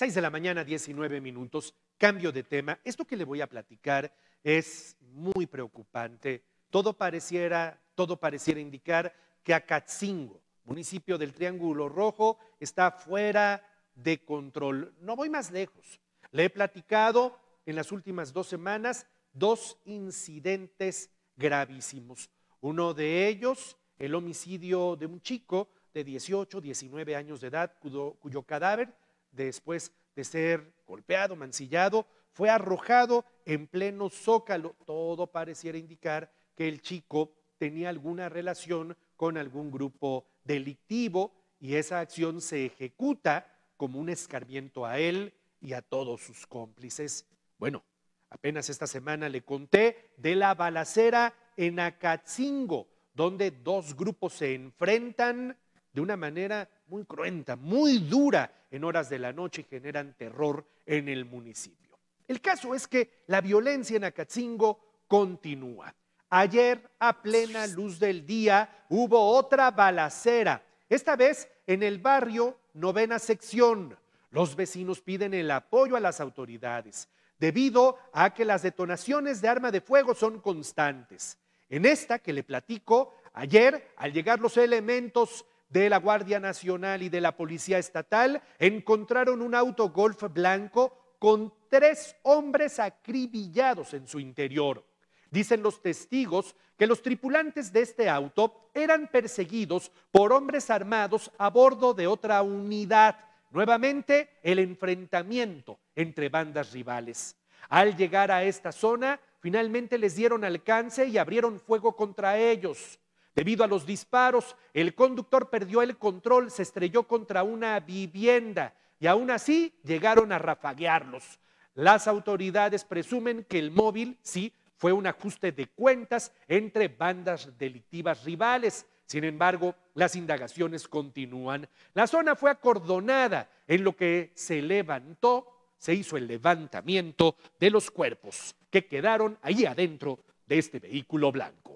6 de la mañana, 19 minutos, cambio de tema. Esto que le voy a platicar es muy preocupante. Todo pareciera, todo pareciera indicar que Acatzingo, municipio del Triángulo Rojo, está fuera de control. No voy más lejos. Le he platicado en las últimas dos semanas dos incidentes gravísimos. Uno de ellos, el homicidio de un chico de 18, 19 años de edad, cuyo cadáver después de ser golpeado, mancillado, fue arrojado en pleno zócalo. Todo pareciera indicar que el chico tenía alguna relación con algún grupo delictivo y esa acción se ejecuta como un escarmiento a él y a todos sus cómplices. Bueno, apenas esta semana le conté de la balacera en Acatzingo, donde dos grupos se enfrentan de una manera muy cruenta, muy dura en horas de la noche generan terror en el municipio. El caso es que la violencia en Acatzingo continúa. Ayer, a plena luz del día, hubo otra balacera, esta vez en el barrio Novena Sección. Los vecinos piden el apoyo a las autoridades, debido a que las detonaciones de arma de fuego son constantes. En esta que le platico, ayer, al llegar los elementos de la Guardia Nacional y de la Policía Estatal encontraron un auto golf blanco con tres hombres acribillados en su interior. Dicen los testigos que los tripulantes de este auto eran perseguidos por hombres armados a bordo de otra unidad. Nuevamente, el enfrentamiento entre bandas rivales. Al llegar a esta zona, finalmente les dieron alcance y abrieron fuego contra ellos. Debido a los disparos, el conductor perdió el control, se estrelló contra una vivienda y aún así llegaron a rafaguearlos. Las autoridades presumen que el móvil sí fue un ajuste de cuentas entre bandas delictivas rivales. Sin embargo, las indagaciones continúan. La zona fue acordonada, en lo que se levantó, se hizo el levantamiento de los cuerpos que quedaron ahí adentro de este vehículo blanco.